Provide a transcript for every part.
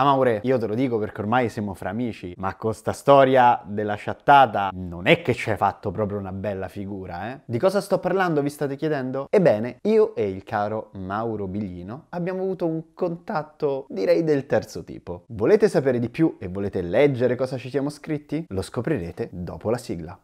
Amaure, ah, io te lo dico perché ormai siamo fra amici, ma con sta storia della chattata non è che ci hai fatto proprio una bella figura, eh? Di cosa sto parlando, vi state chiedendo? Ebbene, io e il caro Mauro Biglino abbiamo avuto un contatto, direi, del terzo tipo. Volete sapere di più e volete leggere cosa ci siamo scritti? Lo scoprirete dopo la sigla.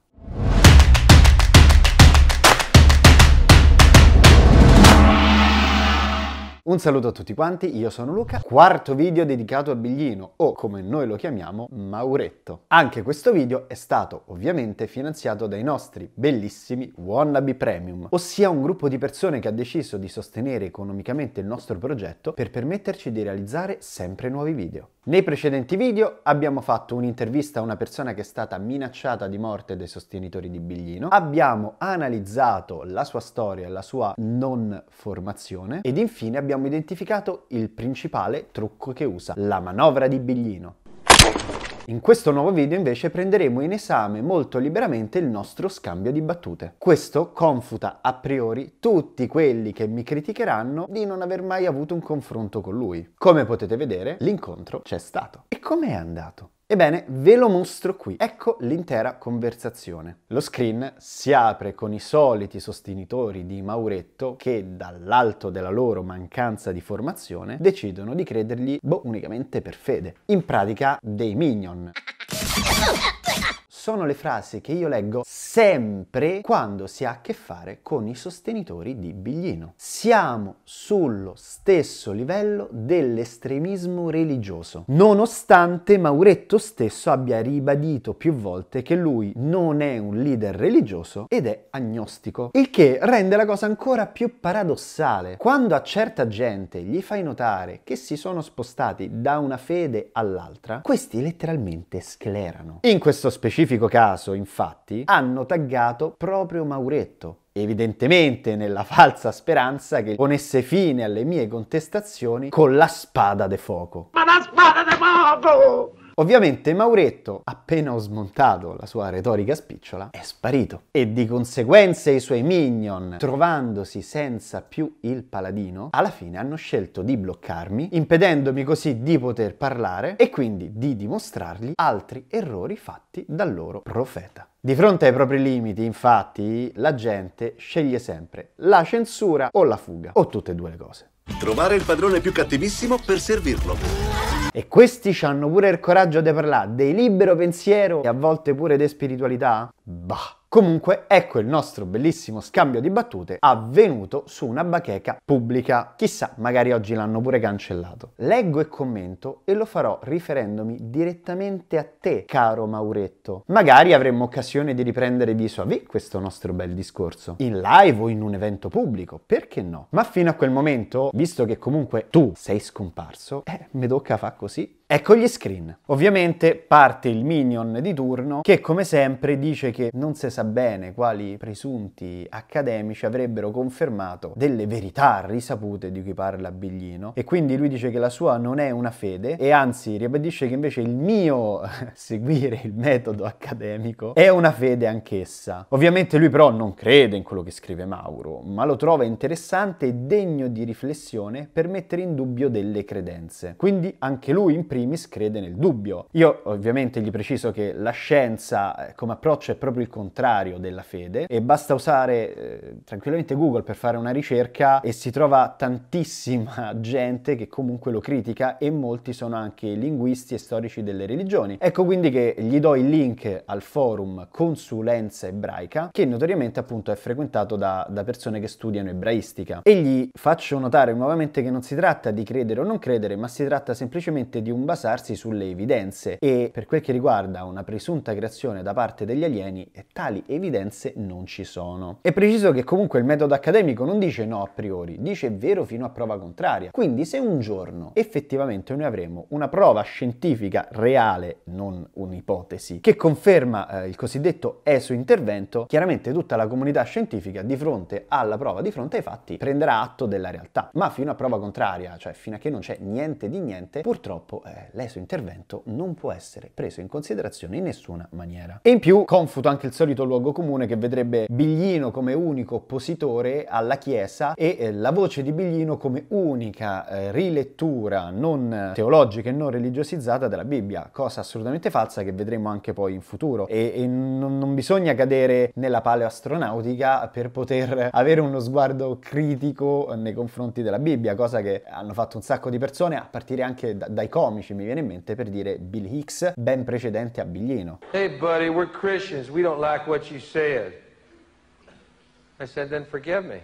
Un saluto a tutti quanti, io sono Luca, quarto video dedicato a biglino o come noi lo chiamiamo mauretto. Anche questo video è stato ovviamente finanziato dai nostri bellissimi Wannabe Premium, ossia un gruppo di persone che ha deciso di sostenere economicamente il nostro progetto per permetterci di realizzare sempre nuovi video. Nei precedenti video abbiamo fatto un'intervista a una persona che è stata minacciata di morte dai sostenitori di Biglino, abbiamo analizzato la sua storia, la sua non formazione ed infine abbiamo abbiamo identificato il principale trucco che usa, la manovra di biglino. In questo nuovo video invece prenderemo in esame molto liberamente il nostro scambio di battute. Questo confuta a priori tutti quelli che mi criticheranno di non aver mai avuto un confronto con lui. Come potete vedere, l'incontro c'è stato. E com'è andato? Ebbene, ve lo mostro qui. Ecco l'intera conversazione. Lo screen si apre con i soliti sostenitori di Mauretto che dall'alto della loro mancanza di formazione decidono di credergli boh, unicamente per fede. In pratica dei minion sono le frasi che io leggo sempre quando si ha a che fare con i sostenitori di Biglino. Siamo sullo stesso livello dell'estremismo religioso, nonostante Mauretto stesso abbia ribadito più volte che lui non è un leader religioso ed è agnostico, il che rende la cosa ancora più paradossale. Quando a certa gente gli fai notare che si sono spostati da una fede all'altra, questi letteralmente sclerano. In questo specifico specifico caso, infatti, hanno taggato proprio Mauretto, evidentemente nella falsa speranza che ponesse fine alle mie contestazioni con la spada de fuoco. Ma la spada de fuoco! Ovviamente Mauretto, appena ho smontato la sua retorica spicciola, è sparito e di conseguenza i suoi minion, trovandosi senza più il paladino, alla fine hanno scelto di bloccarmi, impedendomi così di poter parlare e quindi di dimostrargli altri errori fatti dal loro profeta. Di fronte ai propri limiti, infatti, la gente sceglie sempre la censura o la fuga, o tutte e due le cose. Trovare il padrone più cattivissimo per servirlo e questi hanno pure il coraggio di parlare dei libero pensiero e a volte pure di spiritualità? Bah! Comunque ecco il nostro bellissimo scambio di battute avvenuto su una bacheca pubblica. Chissà, magari oggi l'hanno pure cancellato. Leggo e commento e lo farò riferendomi direttamente a te, caro Mauretto. Magari avremmo occasione di riprendere viso a vis questo nostro bel discorso, in live o in un evento pubblico, perché no? Ma fino a quel momento, visto che comunque tu sei scomparso, eh, mi tocca fa così Ecco gli screen. Ovviamente parte il minion di turno che come sempre dice che non si sa bene quali presunti accademici avrebbero confermato delle verità risapute di cui parla Biglino e quindi lui dice che la sua non è una fede e anzi ribadisce che invece il mio seguire il metodo accademico è una fede anch'essa. Ovviamente lui però non crede in quello che scrive Mauro, ma lo trova interessante e degno di riflessione per mettere in dubbio delle credenze. Quindi anche lui in prima primis crede nel dubbio. Io ovviamente gli preciso che la scienza eh, come approccio è proprio il contrario della fede e basta usare eh, tranquillamente Google per fare una ricerca e si trova tantissima gente che comunque lo critica e molti sono anche linguisti e storici delle religioni. Ecco quindi che gli do il link al forum Consulenza Ebraica che notoriamente appunto è frequentato da, da persone che studiano ebraistica e gli faccio notare nuovamente che non si tratta di credere o non credere ma si tratta semplicemente di un basarsi sulle evidenze e per quel che riguarda una presunta creazione da parte degli alieni, eh, tali evidenze non ci sono. È preciso che comunque il metodo accademico non dice no a priori, dice vero fino a prova contraria. Quindi se un giorno effettivamente noi avremo una prova scientifica reale, non un'ipotesi, che conferma eh, il cosiddetto ESO intervento, chiaramente tutta la comunità scientifica di fronte alla prova, di fronte ai fatti, prenderà atto della realtà. Ma fino a prova contraria, cioè fino a che non c'è niente di niente, purtroppo eh, eh, l'eso intervento non può essere preso in considerazione in nessuna maniera. E in più confuto anche il solito luogo comune che vedrebbe Biglino come unico oppositore alla Chiesa e eh, la voce di Biglino come unica eh, rilettura non teologica e non religiosizzata della Bibbia, cosa assolutamente falsa che vedremo anche poi in futuro e, e non, non bisogna cadere nella paleoastronautica per poter avere uno sguardo critico nei confronti della Bibbia, cosa che hanno fatto un sacco di persone a partire anche da, dai comici invece mi viene in mente per dire Bill Hicks, ben precedente a Biglino. Hey buddy, we're Christians, we don't like what you said. I said then forgive me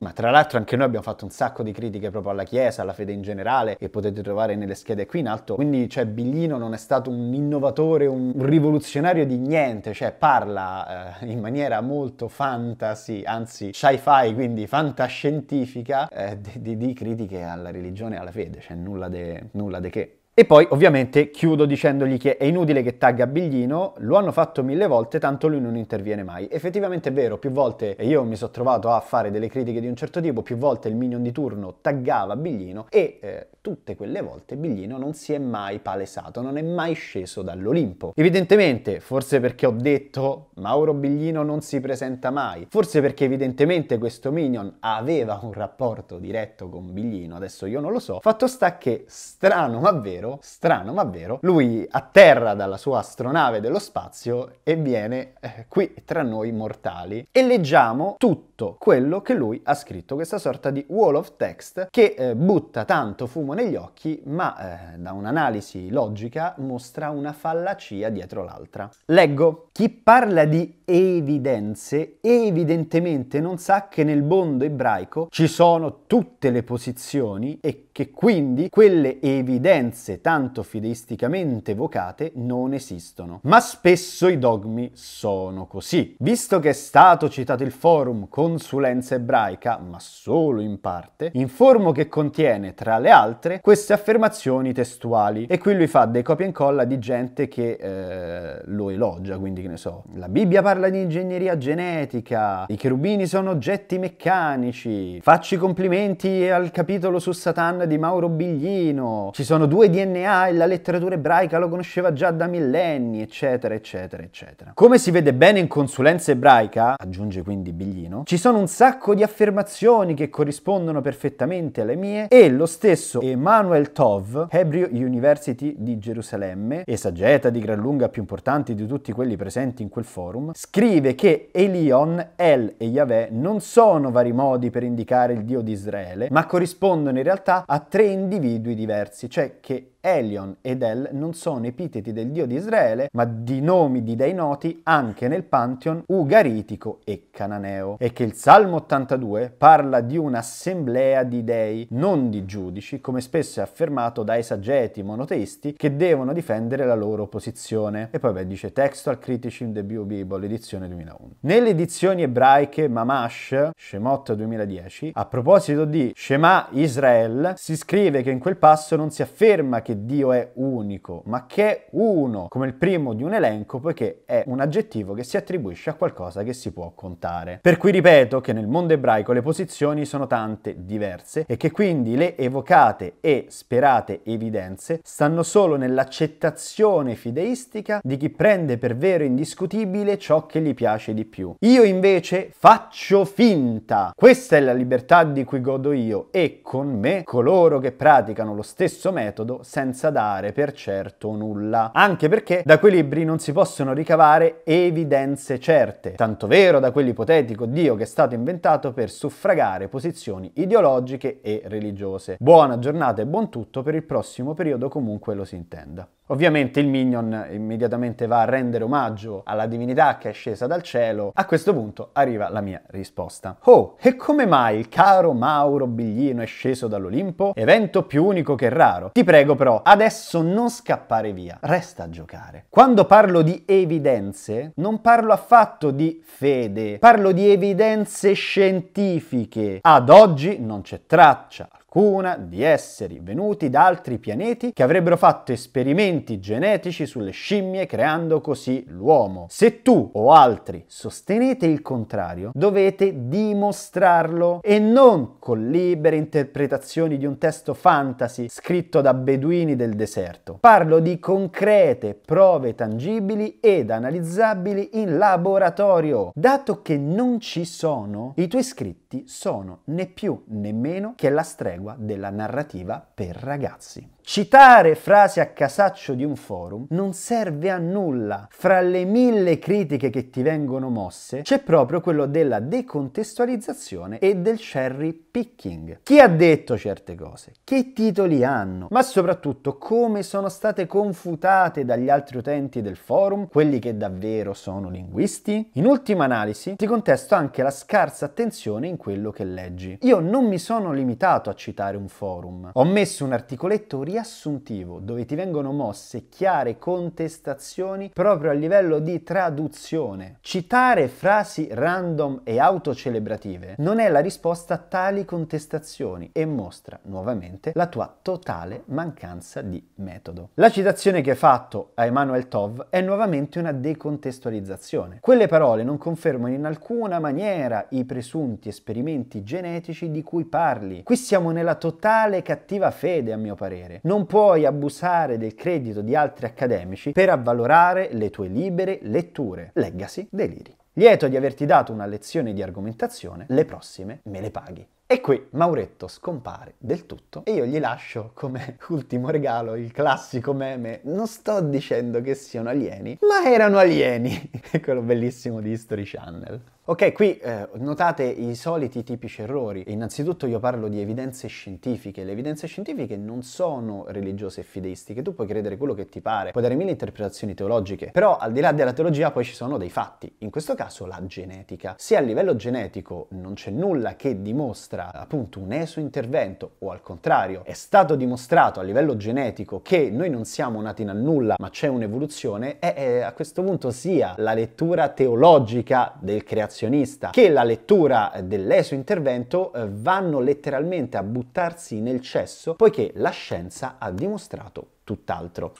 ma tra l'altro anche noi abbiamo fatto un sacco di critiche proprio alla Chiesa, alla fede in generale, che potete trovare nelle schede qui in alto, quindi cioè Biglino non è stato un innovatore, un rivoluzionario di niente, cioè parla eh, in maniera molto fantasy, anzi sci-fi, quindi fantascientifica, eh, di, di, di, critiche alla religione e alla fede, cioè nulla di che. E poi ovviamente chiudo dicendogli che è inutile che tagga Biglino, lo hanno fatto mille volte, tanto lui non interviene mai. Effettivamente è vero, più volte io mi sono trovato a fare delle critiche di un certo tipo, più volte il minion di turno taggava Biglino e eh, tutte quelle volte Biglino non si è mai palesato, non è mai sceso dall'Olimpo. Evidentemente, forse perché ho detto Mauro Biglino non si presenta mai, forse perché evidentemente questo minion aveva un rapporto diretto con Biglino, adesso io non lo so, fatto sta che strano ma vero vero, strano ma vero, lui atterra dalla sua astronave dello spazio e viene eh, qui tra noi mortali e leggiamo tutto quello che lui ha scritto, questa sorta di wall of text che eh, butta tanto fumo negli occhi ma eh, da un'analisi logica mostra una fallacia dietro l'altra. Leggo, chi parla di evidenze evidentemente non sa che nel mondo ebraico ci sono tutte le posizioni e che quindi quelle evidenze tanto fideisticamente evocate non esistono. Ma spesso i dogmi sono così. Visto che è stato citato il forum Consulenza ebraica, ma solo in parte, informo che contiene, tra le altre, queste affermazioni testuali. E qui lui fa dei copia e incolla di gente che eh, lo elogia, quindi che ne so. La Bibbia parla di ingegneria genetica, i cherubini sono oggetti meccanici, facci complimenti al capitolo su Satana di Mauro Biglino, ci sono due DNA e la letteratura ebraica lo conosceva già da millenni, eccetera, eccetera, eccetera. Come si vede bene in consulenza ebraica, aggiunge quindi Biglino, ci sono un sacco di affermazioni che corrispondono perfettamente alle mie e lo stesso Emanuel Tov, Hebrew University di Gerusalemme, esageta di gran lunga più importante di tutti quelli presenti in quel forum, scrive che Elion, El e Yahweh non sono vari modi per indicare il Dio di Israele, ma corrispondono in realtà a tre individui diversi, cioè che Elion ed El non sono epiteti del dio di Israele, ma di nomi di dei noti anche nel pantheon ugaritico e cananeo. E che il Salmo 82 parla di un'assemblea di dei, non di giudici, come spesso è affermato dai saggeti monoteisti che devono difendere la loro posizione. E poi beh, dice Textual Criticism the Blue Bible, edizione 2001. Nelle edizioni ebraiche Mamash, Shemot 2010, a proposito di Shema Israel, si scrive che in quel passo non si afferma che che Dio è unico, ma che è uno, come il primo di un elenco, poiché è un aggettivo che si attribuisce a qualcosa che si può contare. Per cui ripeto che nel mondo ebraico le posizioni sono tante, diverse, e che quindi le evocate e sperate evidenze stanno solo nell'accettazione fideistica di chi prende per vero indiscutibile ciò che gli piace di più. Io invece faccio finta. Questa è la libertà di cui godo io e con me coloro che praticano lo stesso metodo senza senza dare per certo nulla, anche perché da quei libri non si possono ricavare evidenze certe, tanto vero da quell'ipotetico Dio che è stato inventato per suffragare posizioni ideologiche e religiose. Buona giornata e buon tutto per il prossimo periodo comunque lo si intenda. Ovviamente il Minion immediatamente va a rendere omaggio alla divinità che è scesa dal cielo. A questo punto arriva la mia risposta. Oh, e come mai il caro Mauro Biglino è sceso dall'Olimpo? Evento più unico che raro. Ti prego però, adesso non scappare via, resta a giocare. Quando parlo di evidenze, non parlo affatto di fede, parlo di evidenze scientifiche. Ad oggi non c'è traccia ciascuna di esseri venuti da altri pianeti che avrebbero fatto esperimenti genetici sulle scimmie creando così l'uomo. Se tu o altri sostenete il contrario, dovete dimostrarlo e non con libere interpretazioni di un testo fantasy scritto da beduini del deserto. Parlo di concrete prove tangibili ed analizzabili in laboratorio. Dato che non ci sono, i tuoi scritti sono né più né meno che la strega stregua della narrativa per ragazzi. Citare frasi a casaccio di un forum non serve a nulla. Fra le mille critiche che ti vengono mosse c'è proprio quello della decontestualizzazione e del cherry picking. Chi ha detto certe cose? Che titoli hanno? Ma soprattutto come sono state confutate dagli altri utenti del forum, quelli che davvero sono linguisti? In ultima analisi ti contesto anche la scarsa attenzione in quello che leggi. Io non mi sono limitato a citare un forum. Ho messo un articoletto originale riassuntivo dove ti vengono mosse chiare contestazioni proprio a livello di traduzione. Citare frasi random e autocelebrative non è la risposta a tali contestazioni e mostra nuovamente la tua totale mancanza di metodo. La citazione che hai fatto a Emanuel Tov è nuovamente una decontestualizzazione. Quelle parole non confermano in alcuna maniera i presunti esperimenti genetici di cui parli. Qui siamo nella totale cattiva fede, a mio parere. Non puoi abusare del credito di altri accademici per avvalorare le tue libere letture. Legacy deliri. Lieto di averti dato una lezione di argomentazione, le prossime me le paghi. E qui Mauretto scompare del tutto e io gli lascio come ultimo regalo il classico meme. Non sto dicendo che siano alieni, ma erano alieni. Quello bellissimo di History Channel. Ok, qui eh, notate i soliti tipici errori. Innanzitutto io parlo di evidenze scientifiche. Le evidenze scientifiche non sono religiose e fideistiche, tu puoi credere quello che ti pare, puoi dare mille interpretazioni teologiche, però al di là della teologia poi ci sono dei fatti, in questo caso la genetica. Se a livello genetico non c'è nulla che dimostra appunto un eso intervento o al contrario è stato dimostrato a livello genetico che noi non siamo nati nel nulla ma c'è un'evoluzione, è, eh, è, eh, a questo punto sia la lettura teologica del creazionismo negazionista che la lettura eh, dell'ESO intervento eh, vanno letteralmente a buttarsi nel cesso poiché la scienza ha dimostrato tutt'altro.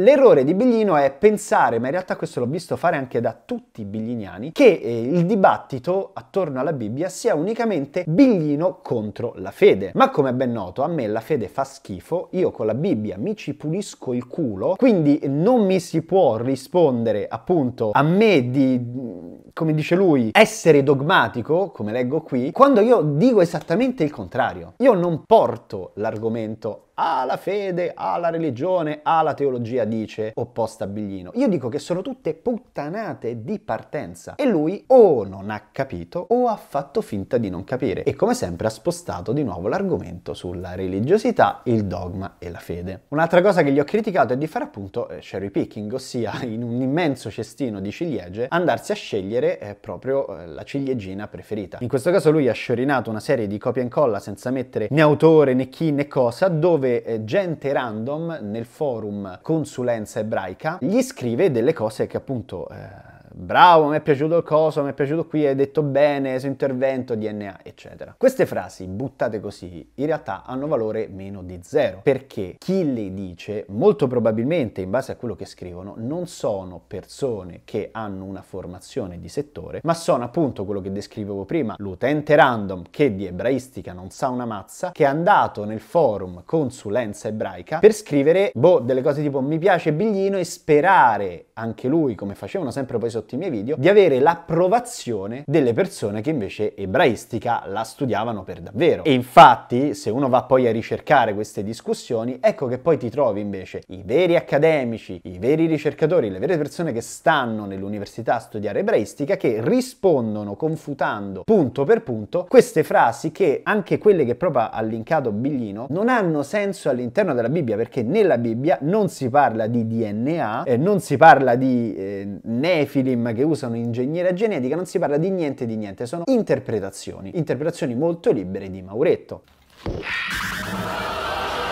L'errore di Biglino è pensare, ma in realtà questo l'ho visto fare anche da tutti i bigliniani, che eh, il dibattito attorno alla Bibbia sia unicamente Biglino contro la fede. Ma come è ben noto, a me la fede fa schifo, io con la Bibbia mi ci pulisco il culo, quindi non mi si può rispondere appunto a me di come dice lui, essere dogmatico, come leggo qui, quando io dico esattamente il contrario. Io non porto l'argomento ha la fede, ha la religione, ha la teologia dice opposta a Biglino. Io dico che sono tutte puttanate di partenza e lui o non ha capito o ha fatto finta di non capire e come sempre ha spostato di nuovo l'argomento sulla religiosità, il dogma e la fede. Un'altra cosa che gli ho criticato è di fare appunto eh, cherry picking, ossia in un immenso cestino di ciliegie andarsi a scegliere eh, proprio eh, la ciliegina preferita. In questo caso lui ha sciorinato una serie di copia e incolla senza mettere né autore né chi né cosa dove dove eh, gente random nel forum consulenza ebraica gli scrive delle cose che appunto... Eh, bravo, mi è piaciuto il coso, mi è piaciuto qui, hai detto bene, il suo intervento, DNA, eccetera. Queste frasi buttate così in realtà hanno valore meno di zero, perché chi le dice, molto probabilmente in base a quello che scrivono, non sono persone che hanno una formazione di settore, ma sono appunto quello che descrivevo prima, l'utente random che di ebraistica non sa una mazza, che è andato nel forum consulenza ebraica per scrivere, boh, delle cose tipo mi piace Biglino e sperare anche lui, come facevano sempre poi sotto i miei video, di avere l'approvazione delle persone che invece ebraistica la studiavano per davvero. E infatti, se uno va poi a ricercare queste discussioni, ecco che poi ti trovi invece i veri accademici, i veri ricercatori, le vere persone che stanno nell'università a studiare ebraistica che rispondono confutando punto per punto queste frasi che anche quelle che proprio ha linkato Biglino non hanno senso all'interno della Bibbia perché nella Bibbia non si parla di DNA, eh, non si parla di eh, nefili Millim che usano ingegneria genetica, non si parla di niente di niente, sono interpretazioni, interpretazioni molto libere di Mauretto.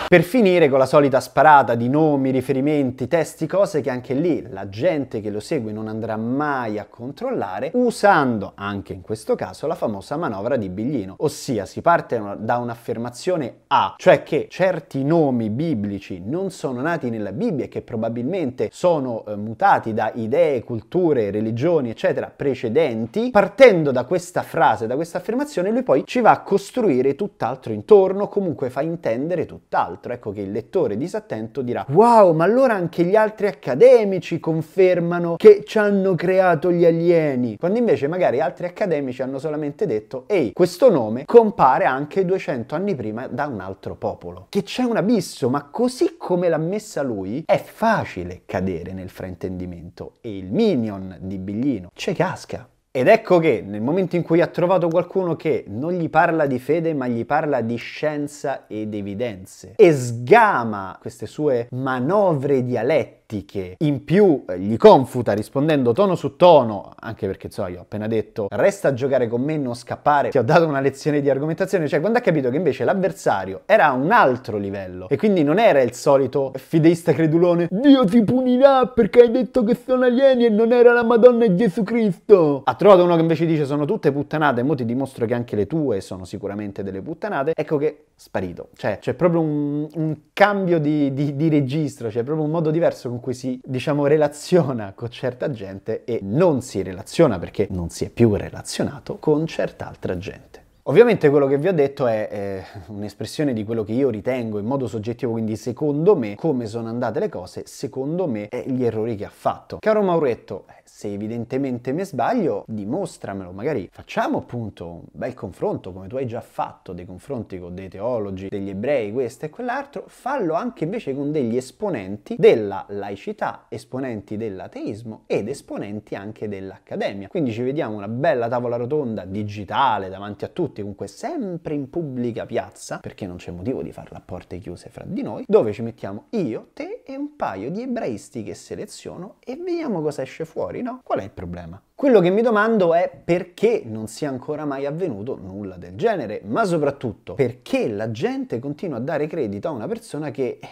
Per finire con la solita sparata di nomi, riferimenti, testi, cose che anche lì la gente che lo segue non andrà mai a controllare, usando anche in questo caso la famosa manovra di Biglino, ossia si parte da un'affermazione A, cioè che certi nomi biblici non sono nati nella Bibbia e che probabilmente sono eh, mutati da idee, culture, religioni, eccetera, precedenti, partendo da questa frase, da questa affermazione, lui poi ci va a costruire tutt'altro intorno, comunque fa intendere tutt'altro altro. Ecco che il lettore disattento dirà wow, ma allora anche gli altri accademici confermano che ci hanno creato gli alieni, quando invece magari altri accademici hanno solamente detto ehi, questo nome compare anche 200 anni prima da un altro popolo. Che c'è un abisso, ma così come l'ha messa lui, è facile cadere nel fraintendimento e il minion di Biglino ci casca. Ed ecco che nel momento in cui ha trovato qualcuno che non gli parla di fede ma gli parla di scienza ed evidenze e sgama queste sue manovre dialettiche, dialettiche in più eh, gli confuta rispondendo tono su tono, anche perché so, io ho appena detto resta a giocare con me, non scappare, ti ho dato una lezione di argomentazione, cioè quando ha capito che invece l'avversario era a un altro livello e quindi non era il solito fideista credulone Dio ti punirà perché hai detto che sono alieni e non era la Madonna e Gesù Cristo. Ha trovato uno che invece dice sono tutte puttanate e mo ti dimostro che anche le tue sono sicuramente delle puttanate, ecco che sparito, cioè c'è proprio un, un cambio di, di, di registro, c'è proprio un modo diverso con cui si, diciamo, relaziona con certa gente e non si relaziona perché non si è più relazionato con cert'altra gente. Ovviamente quello che vi ho detto è eh, un'espressione di quello che io ritengo in modo soggettivo, quindi secondo me, come sono andate le cose, secondo me e gli errori che ha fatto. Caro Mauretto, eh, se evidentemente mi sbaglio, dimostramelo, magari facciamo appunto un bel confronto, come tu hai già fatto dei confronti con dei teologi, degli ebrei, questo e quell'altro, fallo anche invece con degli esponenti della laicità, esponenti dell'ateismo ed esponenti anche dell'accademia. Quindi ci vediamo una bella tavola rotonda digitale davanti a tutti tutti, comunque sempre in pubblica piazza, perché non c'è motivo di farla a porte chiuse fra di noi, dove ci mettiamo io, te e un paio di ebraisti che seleziono e vediamo cosa esce fuori, no? Qual è il problema? Quello che mi domando è perché non sia ancora mai avvenuto nulla del genere, ma soprattutto perché la gente continua a dare credito a una persona che eh,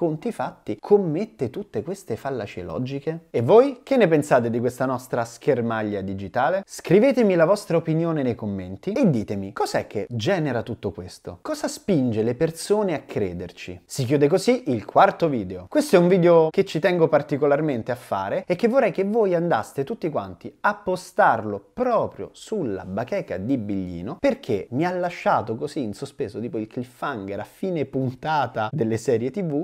conti fatti, commette tutte queste fallacie logiche? E voi che ne pensate di questa nostra schermaglia digitale? Scrivetemi la vostra opinione nei commenti e ditemi cos'è che genera tutto questo? Cosa spinge le persone a crederci? Si chiude così il quarto video. Questo è un video che ci tengo particolarmente a fare e che vorrei che voi andaste tutti quanti a postarlo proprio sulla bacheca di Biglino perché mi ha lasciato così in sospeso tipo il cliffhanger a fine puntata delle serie tv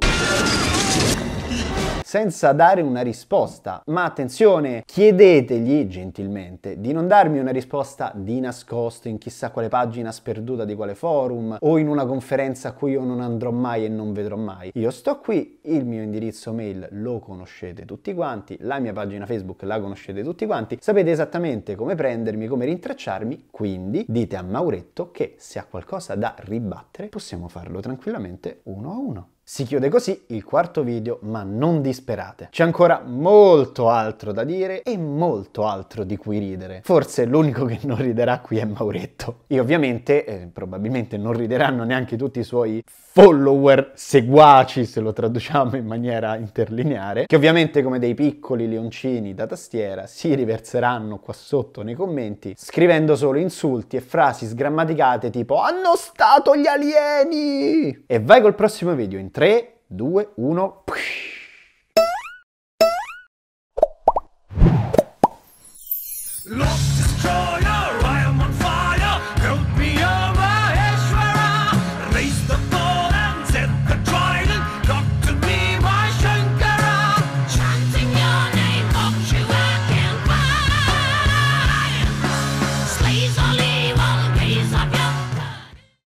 senza dare una risposta. Ma attenzione, chiedetegli gentilmente di non darmi una risposta di nascosto in chissà quale pagina sperduta di quale forum o in una conferenza a cui io non andrò mai e non vedrò mai. Io sto qui, il mio indirizzo mail lo conoscete tutti quanti, la mia pagina Facebook la conoscete tutti quanti, sapete esattamente come prendermi, come rintracciarmi, quindi dite a Mauretto che se ha qualcosa da ribattere possiamo farlo tranquillamente uno a uno. Si chiude così il quarto video, ma non disperate. C'è ancora molto altro da dire e molto altro di cui ridere. Forse l'unico che non riderà qui è Mauretto. E ovviamente, eh, probabilmente non rideranno neanche tutti i suoi follower, seguaci se lo traduciamo in maniera interlineare, che ovviamente come dei piccoli leoncini da tastiera si riverseranno qua sotto nei commenti scrivendo solo insulti e frasi sgrammaticate tipo hanno stato gli alieni! E vai col prossimo video in 3, 2, 1... Psh!